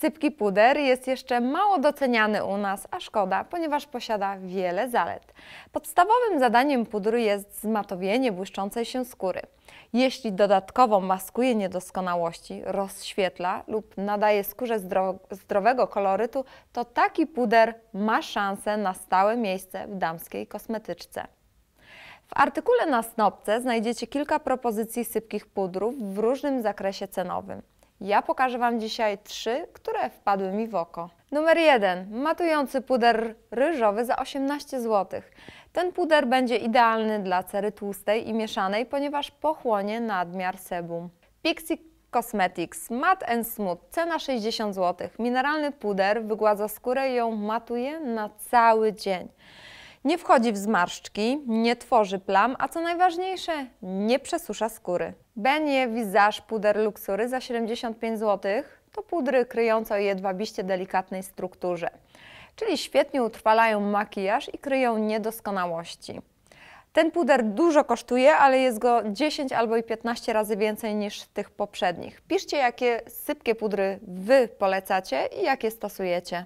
Sypki puder jest jeszcze mało doceniany u nas, a szkoda, ponieważ posiada wiele zalet. Podstawowym zadaniem pudru jest zmatowienie błyszczącej się skóry. Jeśli dodatkowo maskuje niedoskonałości, rozświetla lub nadaje skórze zdrowego kolorytu, to taki puder ma szansę na stałe miejsce w damskiej kosmetyczce. W artykule na snopce znajdziecie kilka propozycji sypkich pudrów w różnym zakresie cenowym. Ja pokażę Wam dzisiaj trzy, które wpadły mi w oko. Numer jeden Matujący puder ryżowy za 18 zł. Ten puder będzie idealny dla cery tłustej i mieszanej, ponieważ pochłonie nadmiar sebum. Pixie Cosmetics Matte and Smooth, cena 60 zł. Mineralny puder wygładza skórę i ją matuje na cały dzień. Nie wchodzi w zmarszczki, nie tworzy plam, a co najważniejsze, nie przesusza skóry. Benie Visage Puder Luxury za 75 zł to pudry kryjące o jedwabiście delikatnej strukturze, czyli świetnie utrwalają makijaż i kryją niedoskonałości. Ten puder dużo kosztuje, ale jest go 10 albo i 15 razy więcej niż tych poprzednich. Piszcie, jakie sypkie pudry Wy polecacie i jakie stosujecie.